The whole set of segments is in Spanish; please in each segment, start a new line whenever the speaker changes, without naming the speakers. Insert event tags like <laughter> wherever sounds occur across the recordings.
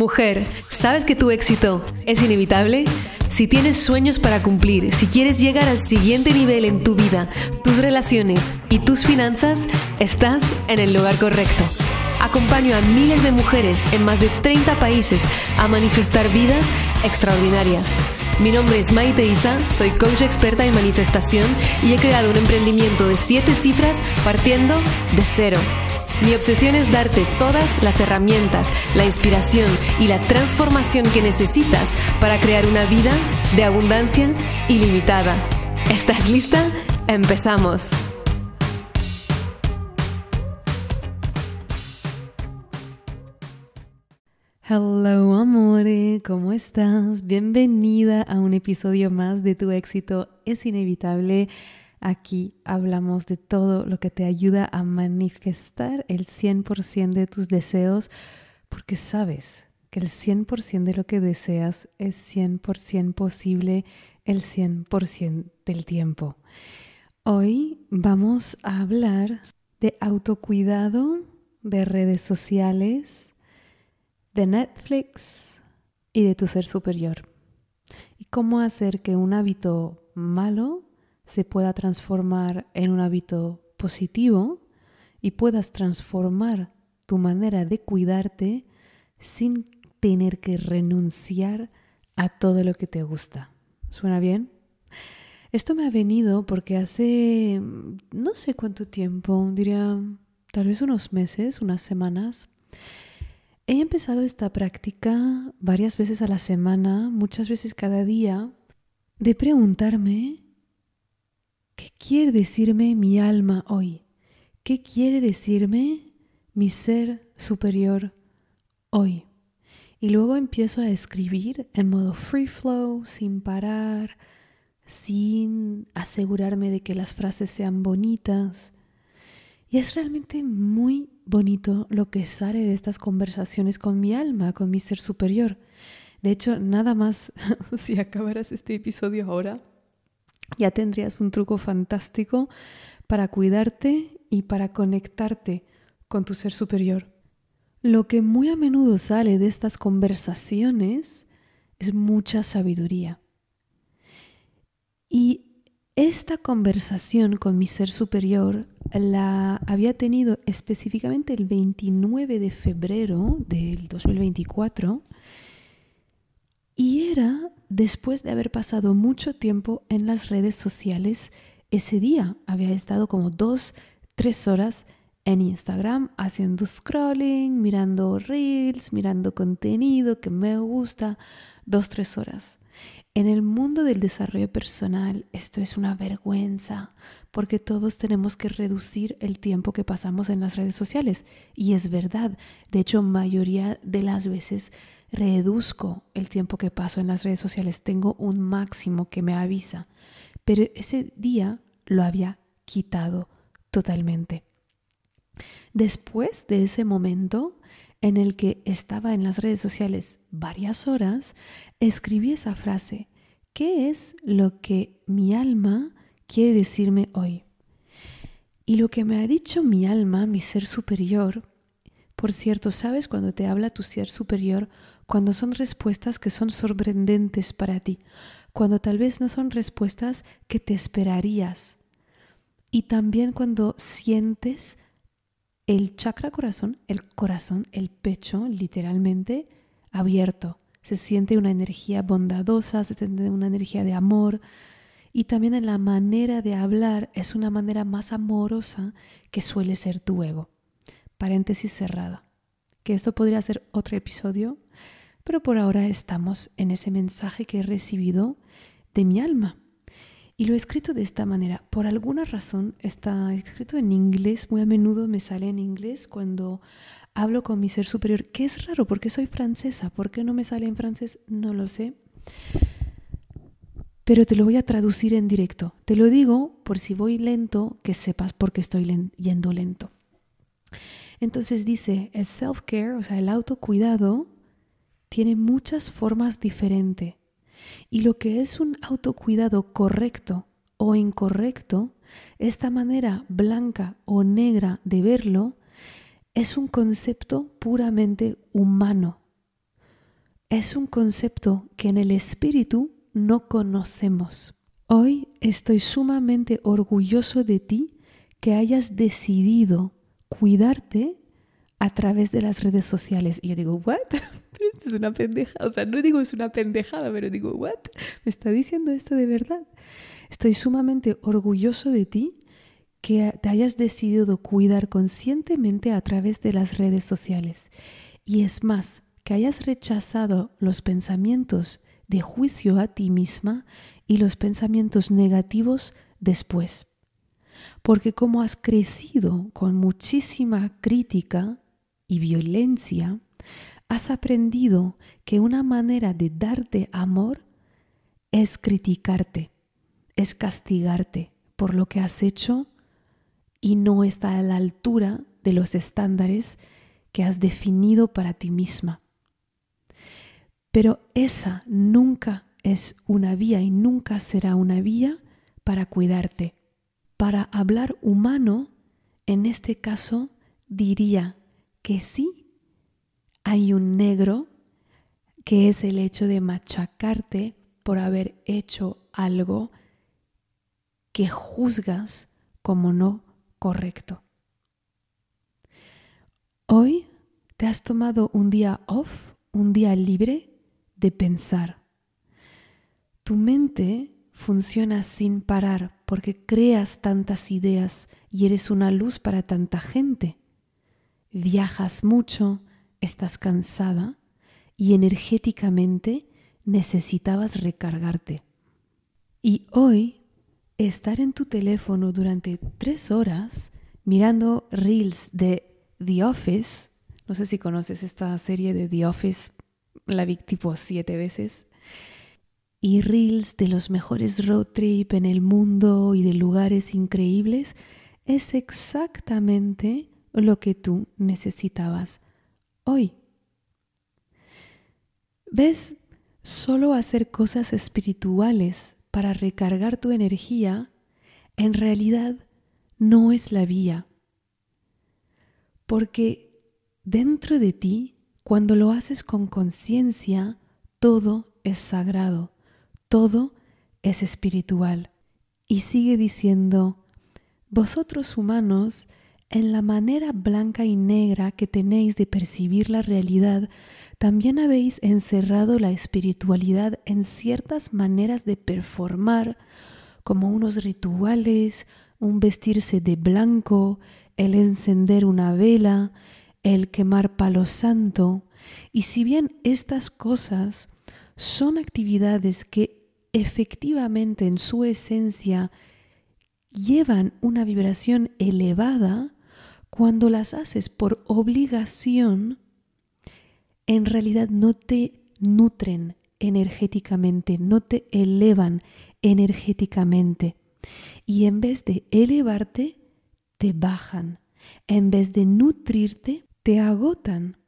Mujer, ¿sabes que tu éxito es inevitable? Si tienes sueños para cumplir, si quieres llegar al siguiente nivel en tu vida, tus relaciones y tus finanzas, estás en el lugar correcto. Acompaño a miles de mujeres en más de 30 países a manifestar vidas extraordinarias. Mi nombre es Maite Isa, soy coach experta en manifestación y he creado un emprendimiento de 7 cifras partiendo de cero. Mi obsesión es darte todas las herramientas, la inspiración y la transformación que necesitas para crear una vida de abundancia ilimitada. ¿Estás lista? Empezamos. Hello amore, ¿cómo estás? Bienvenida a un episodio más de Tu éxito es inevitable. Aquí hablamos de todo lo que te ayuda a manifestar el 100% de tus deseos porque sabes que el 100% de lo que deseas es 100% posible el 100% del tiempo. Hoy vamos a hablar de autocuidado, de redes sociales, de Netflix y de tu ser superior. Y cómo hacer que un hábito malo se pueda transformar en un hábito positivo y puedas transformar tu manera de cuidarte sin tener que renunciar a todo lo que te gusta. ¿Suena bien? Esto me ha venido porque hace mm, no sé cuánto tiempo, diría tal vez unos meses, unas semanas, he empezado esta práctica varias veces a la semana, muchas veces cada día, de preguntarme ¿Qué quiere decirme mi alma hoy? ¿Qué quiere decirme mi ser superior hoy? Y luego empiezo a escribir en modo free flow, sin parar, sin asegurarme de que las frases sean bonitas. Y es realmente muy bonito lo que sale de estas conversaciones con mi alma, con mi ser superior. De hecho, nada más, <laughs> si acabaras este episodio ahora, ya tendrías un truco fantástico para cuidarte y para conectarte con tu ser superior. Lo que muy a menudo sale de estas conversaciones es mucha sabiduría. Y esta conversación con mi ser superior la había tenido específicamente el 29 de febrero del 2024 y era después de haber pasado mucho tiempo en las redes sociales. Ese día había estado como dos, tres horas en Instagram haciendo scrolling, mirando reels, mirando contenido que me gusta, dos, tres horas. En el mundo del desarrollo personal esto es una vergüenza porque todos tenemos que reducir el tiempo que pasamos en las redes sociales. Y es verdad, de hecho mayoría de las veces reduzco el tiempo que paso en las redes sociales. Tengo un máximo que me avisa, pero ese día lo había quitado totalmente. Después de ese momento, en el que estaba en las redes sociales varias horas, escribí esa frase. ¿Qué es lo que mi alma quiere decirme hoy? Y lo que me ha dicho mi alma, mi ser superior, por cierto, ¿sabes cuando te habla tu ser superior? Cuando son respuestas que son sorprendentes para ti, cuando tal vez no son respuestas que te esperarías. Y también cuando sientes el chakra corazón, el corazón, el pecho, literalmente abierto. Se siente una energía bondadosa, se siente una energía de amor. Y también en la manera de hablar es una manera más amorosa que suele ser tu ego. Paréntesis cerrada. Que esto podría ser otro episodio, pero por ahora estamos en ese mensaje que he recibido de mi alma, y lo he escrito de esta manera. Por alguna razón está escrito en inglés, muy a menudo me sale en inglés cuando hablo con mi ser superior, que es raro porque soy francesa. ¿Por qué no me sale en francés? No lo sé. Pero te lo voy a traducir en directo. Te lo digo por si voy lento, que sepas por qué estoy yendo lento. Entonces dice, el self-care, o sea, el autocuidado, tiene muchas formas diferentes y lo que es un autocuidado correcto o incorrecto, esta manera blanca o negra de verlo, es un concepto puramente humano. Es un concepto que en el espíritu no conocemos. Hoy estoy sumamente orgulloso de ti que hayas decidido cuidarte a través de las redes sociales. Y yo digo, ¿what? es una pendeja. O sea, no digo es una pendejada, pero digo, ¿what? ¿Me está diciendo esto de verdad? Estoy sumamente orgulloso de ti que te hayas decidido cuidar conscientemente a través de las redes sociales. Y es más, que hayas rechazado los pensamientos de juicio a ti misma y los pensamientos negativos después. Porque como has crecido con muchísima crítica y violencia, Has aprendido que una manera de darte amor es criticarte, es castigarte por lo que has hecho y no está a la altura de los estándares que has definido para ti misma. Pero esa nunca es una vía y nunca será una vía para cuidarte. Para hablar humano, en este caso, diría que sí hay un negro que es el hecho de machacarte por haber hecho algo que juzgas como no correcto. Hoy te has tomado un día off, un día libre de pensar. Tu mente funciona sin parar porque creas tantas ideas y eres una luz para tanta gente. Viajas mucho, estás cansada y energéticamente necesitabas recargarte. Y hoy, estar en tu teléfono durante tres horas mirando reels de The Office, no sé si conoces esta serie de The Office, la vi tipo siete veces, y reels de los mejores road trip en el mundo y de lugares increíbles, es exactamente lo que tú necesitabas hoy. ¿Ves? Solo hacer cosas espirituales para recargar tu energía en realidad no es la vía. Porque dentro de ti, cuando lo haces con conciencia, todo es sagrado, todo es espiritual. Y sigue diciendo, vosotros humanos en la manera blanca y negra que tenéis de percibir la realidad, también habéis encerrado la espiritualidad en ciertas maneras de performar, como unos rituales, un vestirse de blanco, el encender una vela, el quemar palo santo. Y si bien estas cosas son actividades que efectivamente en su esencia llevan una vibración elevada, cuando las haces por obligación, en realidad no te nutren energéticamente, no te elevan energéticamente. Y en vez de elevarte, te bajan. En vez de nutrirte, te agotan.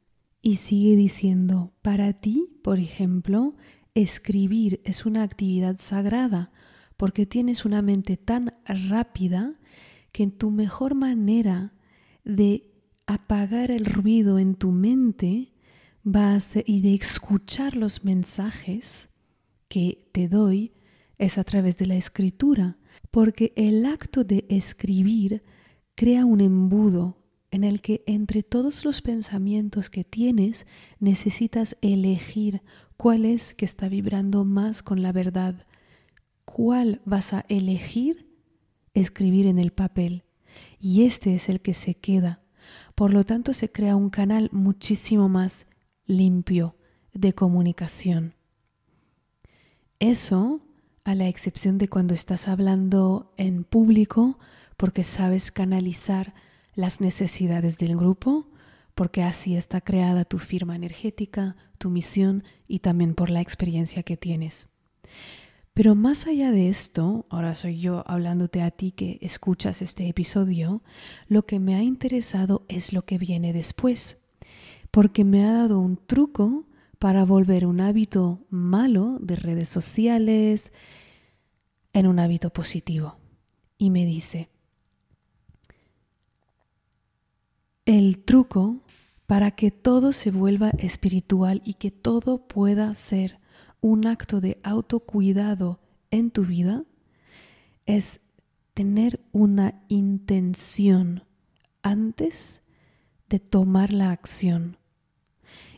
Y sigue diciendo, para ti, por ejemplo, escribir es una actividad sagrada porque tienes una mente tan rápida que en tu mejor manera de apagar el ruido en tu mente eh, y de escuchar los mensajes que te doy es a través de la escritura, porque el acto de escribir crea un embudo en el que entre todos los pensamientos que tienes necesitas elegir cuál es que está vibrando más con la verdad, cuál vas a elegir escribir en el papel y este es el que se queda. Por lo tanto, se crea un canal muchísimo más limpio de comunicación. Eso, a la excepción de cuando estás hablando en público, porque sabes canalizar las necesidades del grupo, porque así está creada tu firma energética, tu misión y también por la experiencia que tienes. Pero más allá de esto, ahora soy yo hablándote a ti que escuchas este episodio, lo que me ha interesado es lo que viene después, porque me ha dado un truco para volver un hábito malo de redes sociales en un hábito positivo. Y me dice, el truco para que todo se vuelva espiritual y que todo pueda ser un acto de autocuidado en tu vida es tener una intención antes de tomar la acción.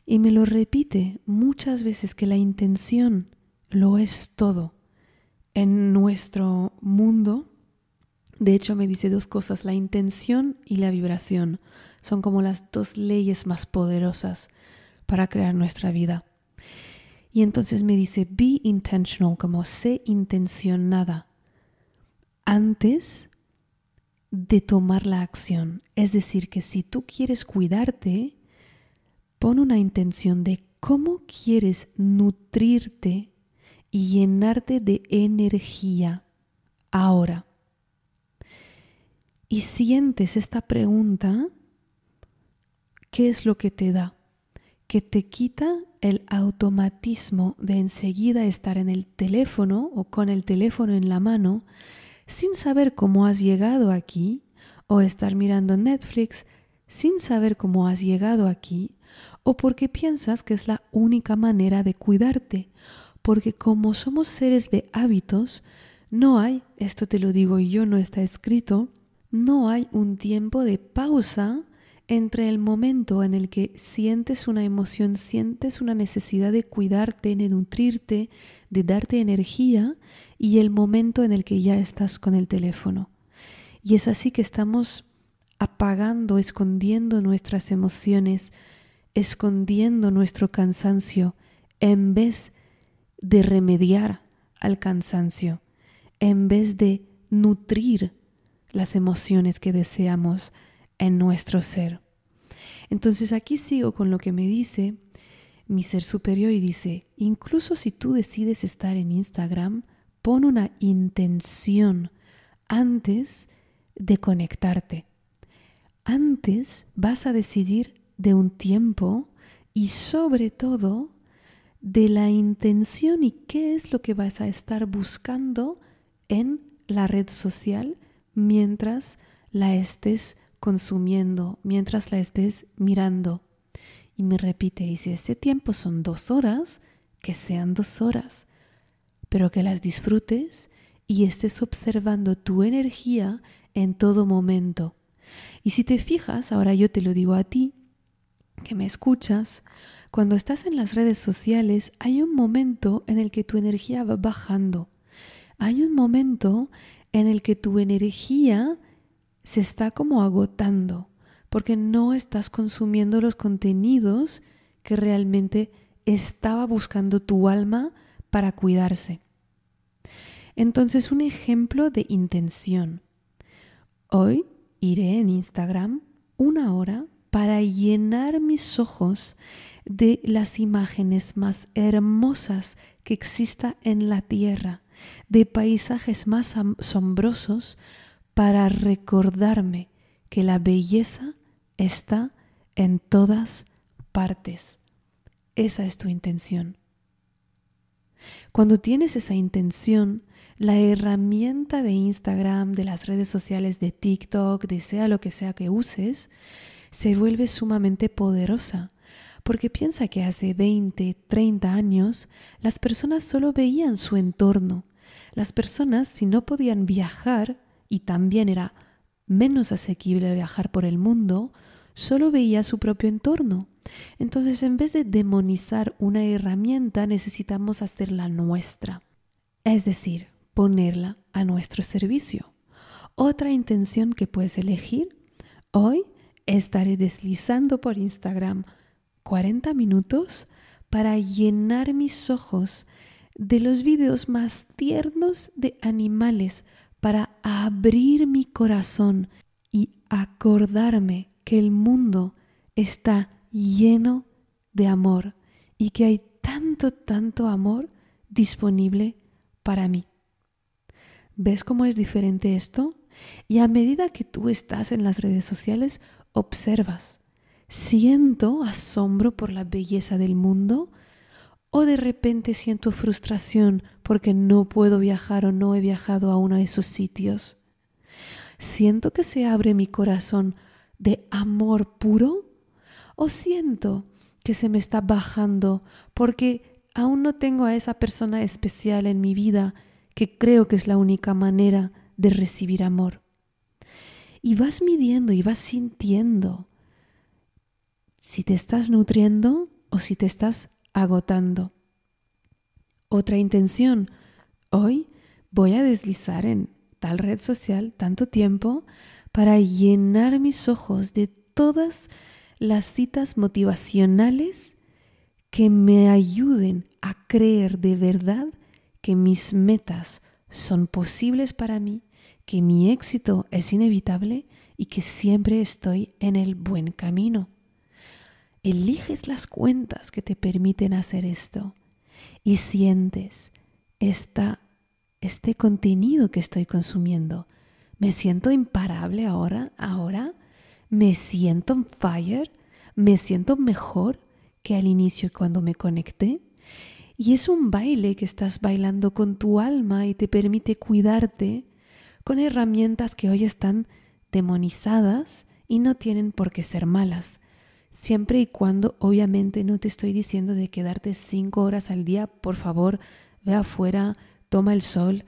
Y me lo repite muchas veces que la intención lo es todo. En nuestro mundo, de hecho me dice dos cosas, la intención y la vibración son como las dos leyes más poderosas para crear nuestra vida. Y entonces me dice, be intentional, como sé intencionada antes de tomar la acción. Es decir, que si tú quieres cuidarte, pon una intención de cómo quieres nutrirte y llenarte de energía ahora. Y sientes esta pregunta, ¿qué es lo que te da? te quita el automatismo de enseguida estar en el teléfono o con el teléfono en la mano sin saber cómo has llegado aquí o estar mirando Netflix sin saber cómo has llegado aquí o porque piensas que es la única manera de cuidarte, porque como somos seres de hábitos, no hay, esto te lo digo y yo, no está escrito, no hay un tiempo de pausa entre el momento en el que sientes una emoción, sientes una necesidad de cuidarte, de nutrirte, de darte energía, y el momento en el que ya estás con el teléfono. Y es así que estamos apagando, escondiendo nuestras emociones, escondiendo nuestro cansancio, en vez de remediar al cansancio, en vez de nutrir las emociones que deseamos en nuestro ser. Entonces aquí sigo con lo que me dice mi ser superior y dice, incluso si tú decides estar en Instagram, pon una intención antes de conectarte. Antes vas a decidir de un tiempo y sobre todo de la intención y qué es lo que vas a estar buscando en la red social mientras la estés consumiendo mientras la estés mirando. Y me repite, y si ese tiempo son dos horas, que sean dos horas, pero que las disfrutes y estés observando tu energía en todo momento. Y si te fijas, ahora yo te lo digo a ti, que me escuchas, cuando estás en las redes sociales hay un momento en el que tu energía va bajando. Hay un momento en el que tu energía se está como agotando porque no estás consumiendo los contenidos que realmente estaba buscando tu alma para cuidarse. Entonces, un ejemplo de intención. Hoy iré en Instagram una hora para llenar mis ojos de las imágenes más hermosas que exista en la tierra, de paisajes más asombrosos para recordarme que la belleza está en todas partes. Esa es tu intención. Cuando tienes esa intención, la herramienta de Instagram, de las redes sociales, de TikTok, de sea lo que sea que uses, se vuelve sumamente poderosa. Porque piensa que hace 20, 30 años las personas solo veían su entorno. Las personas, si no podían viajar, y también era menos asequible viajar por el mundo, solo veía su propio entorno. Entonces, en vez de demonizar una herramienta, necesitamos hacerla nuestra, es decir, ponerla a nuestro servicio. Otra intención que puedes elegir, hoy estaré deslizando por Instagram 40 minutos para llenar mis ojos de los videos más tiernos de animales para abrir mi corazón y acordarme que el mundo está lleno de amor y que hay tanto, tanto amor disponible para mí. ¿Ves cómo es diferente esto? Y a medida que tú estás en las redes sociales, observas. Siento asombro por la belleza del mundo, o de repente siento frustración porque no puedo viajar o no he viajado a uno de esos sitios. Siento que se abre mi corazón de amor puro o siento que se me está bajando porque aún no tengo a esa persona especial en mi vida que creo que es la única manera de recibir amor. Y vas midiendo y vas sintiendo si te estás nutriendo o si te estás agotando. Otra intención. Hoy voy a deslizar en tal red social tanto tiempo para llenar mis ojos de todas las citas motivacionales que me ayuden a creer de verdad que mis metas son posibles para mí, que mi éxito es inevitable y que siempre estoy en el buen camino eliges las cuentas que te permiten hacer esto y sientes este contenido que estoy consumiendo. Me siento imparable ahora, ahora me siento en fire, me siento mejor que al inicio cuando me conecté. Y es un baile que estás bailando con tu alma y te permite cuidarte con herramientas que hoy están demonizadas y no tienen por qué ser malas siempre y cuando obviamente no te estoy diciendo de quedarte cinco horas al día, por favor, ve afuera, toma el sol.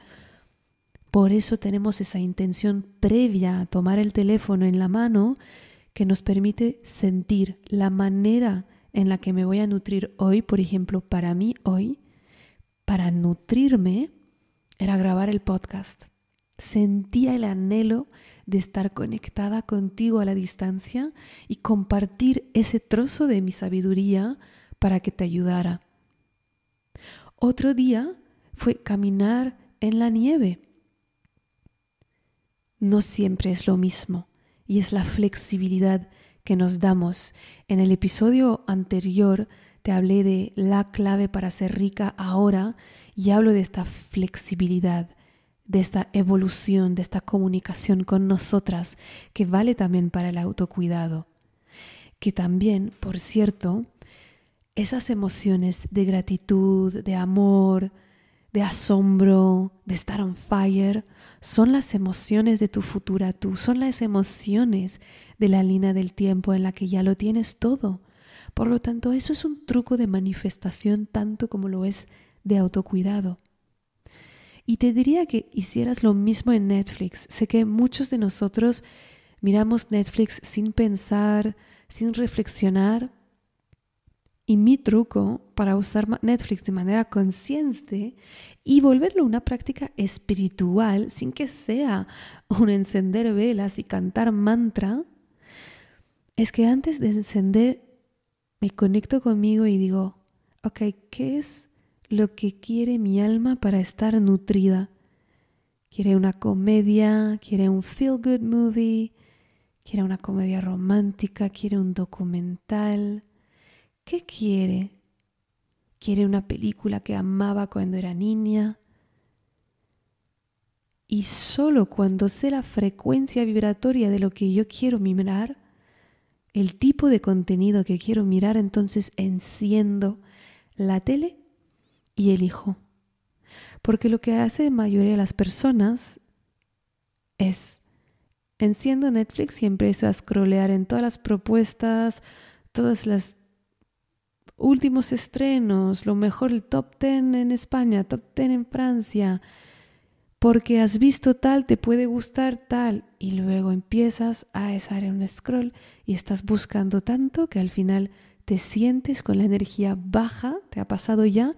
Por eso tenemos esa intención previa a tomar el teléfono en la mano que nos permite sentir la manera en la que me voy a nutrir hoy, por ejemplo, para mí hoy, para nutrirme era grabar el podcast. Sentía el anhelo de estar conectada contigo a la distancia y compartir ese trozo de mi sabiduría para que te ayudara. Otro día fue caminar en la nieve. No siempre es lo mismo y es la flexibilidad que nos damos. En el episodio anterior te hablé de la clave para ser rica ahora y hablo de esta flexibilidad de esta evolución, de esta comunicación con nosotras, que vale también para el autocuidado. Que también, por cierto, esas emociones de gratitud, de amor, de asombro, de estar on fire, son las emociones de tu futura tú, son las emociones de la línea del tiempo en la que ya lo tienes todo. Por lo tanto, eso es un truco de manifestación tanto como lo es de autocuidado. Y te diría que hicieras lo mismo en Netflix. Sé que muchos de nosotros miramos Netflix sin pensar, sin reflexionar. Y mi truco para usar Netflix de manera consciente y volverlo una práctica espiritual sin que sea un encender velas y cantar mantra, es que antes de encender me conecto conmigo y digo, ok, ¿qué es lo que quiere mi alma para estar nutrida. Quiere una comedia, quiere un feel good movie, quiere una comedia romántica, quiere un documental. ¿Qué quiere? Quiere una película que amaba cuando era niña. Y solo cuando sé la frecuencia vibratoria de lo que yo quiero mirar, el tipo de contenido que quiero mirar, entonces enciendo la tele y el Hijo. Porque lo que hace la mayoría de las personas es enciendo Netflix y empiezo a scrollear en todas las propuestas, todas las últimos estrenos, lo mejor el top ten en España, top ten en Francia, porque has visto tal, te puede gustar tal, y luego empiezas a en un scroll y estás buscando tanto que al final te sientes con la energía baja, te ha pasado ya,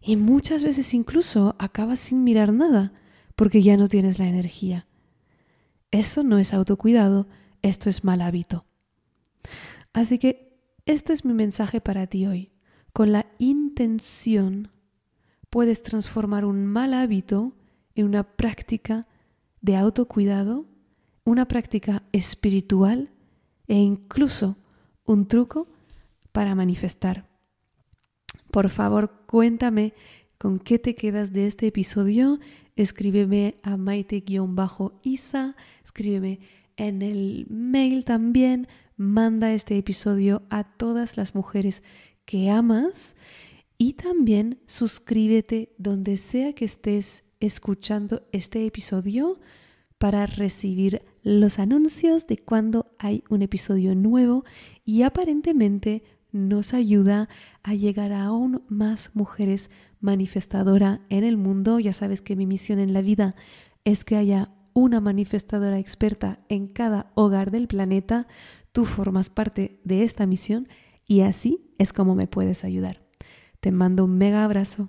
y muchas veces incluso acabas sin mirar nada porque ya no tienes la energía. Eso no es autocuidado, esto es mal hábito. Así que este es mi mensaje para ti hoy. Con la intención puedes transformar un mal hábito en una práctica de autocuidado, una práctica espiritual e incluso un truco para manifestar. Por favor, cuéntame con qué te quedas de este episodio. Escríbeme a maite-isa, escríbeme en el mail también. Manda este episodio a todas las mujeres que amas y también suscríbete donde sea que estés escuchando este episodio para recibir los anuncios de cuando hay un episodio nuevo y aparentemente nos ayuda a llegar a aún más mujeres manifestadora en el mundo. Ya sabes que mi misión en la vida es que haya una manifestadora experta en cada hogar del planeta. Tú formas parte de esta misión y así es como me puedes ayudar. Te mando un mega abrazo.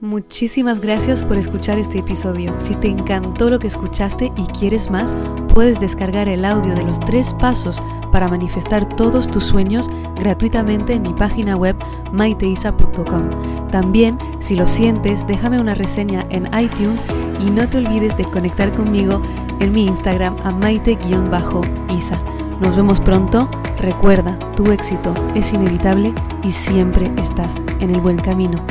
Muchísimas gracias por escuchar este episodio. Si te encantó lo que escuchaste y quieres más, puedes descargar el audio de los tres pasos para manifestar todos tus sueños gratuitamente en mi página web maiteisa.com. También, si lo sientes, déjame una reseña en iTunes y no te olvides de conectar conmigo en mi Instagram a maite-isa. Nos vemos pronto. Recuerda, tu éxito es inevitable y siempre estás en el buen camino.